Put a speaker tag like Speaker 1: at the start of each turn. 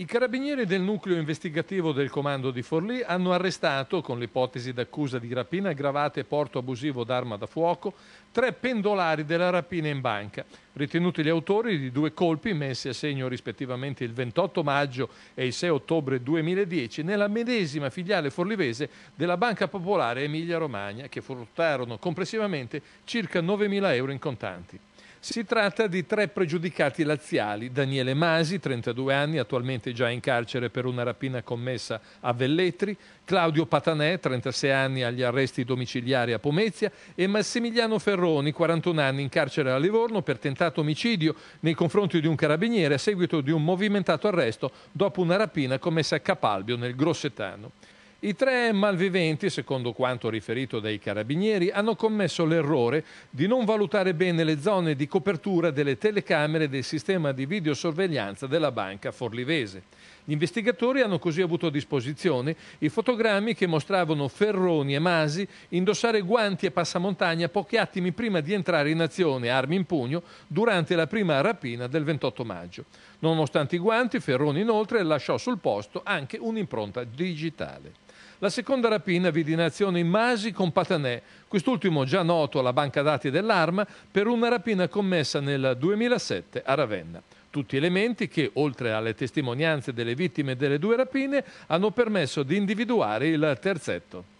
Speaker 1: I carabinieri del nucleo investigativo del comando di Forlì hanno arrestato, con l'ipotesi d'accusa di rapina aggravata e porto abusivo d'arma da fuoco, tre pendolari della rapina in banca, ritenuti gli autori di due colpi messi a segno rispettivamente il 28 maggio e il 6 ottobre 2010 nella medesima filiale forlivese della Banca Popolare Emilia Romagna, che fruttarono complessivamente circa 9.000 euro in contanti. Si tratta di tre pregiudicati laziali, Daniele Masi, 32 anni, attualmente già in carcere per una rapina commessa a Velletri, Claudio Patanè, 36 anni, agli arresti domiciliari a Pomezia e Massimiliano Ferroni, 41 anni, in carcere a Livorno per tentato omicidio nei confronti di un carabiniere a seguito di un movimentato arresto dopo una rapina commessa a Capalbio nel Grossetano. I tre malviventi, secondo quanto riferito dai carabinieri, hanno commesso l'errore di non valutare bene le zone di copertura delle telecamere del sistema di videosorveglianza della banca forlivese. Gli investigatori hanno così avuto a disposizione i fotogrammi che mostravano Ferroni e Masi indossare guanti e passamontagna pochi attimi prima di entrare in azione, armi in pugno, durante la prima rapina del 28 maggio. Nonostante i guanti, Ferroni inoltre lasciò sul posto anche un'impronta digitale. La seconda rapina vide in azione Masi con Patanè, quest'ultimo già noto alla banca dati dell'Arma per una rapina commessa nel 2007 a Ravenna. Tutti elementi che, oltre alle testimonianze delle vittime delle due rapine, hanno permesso di individuare il terzetto.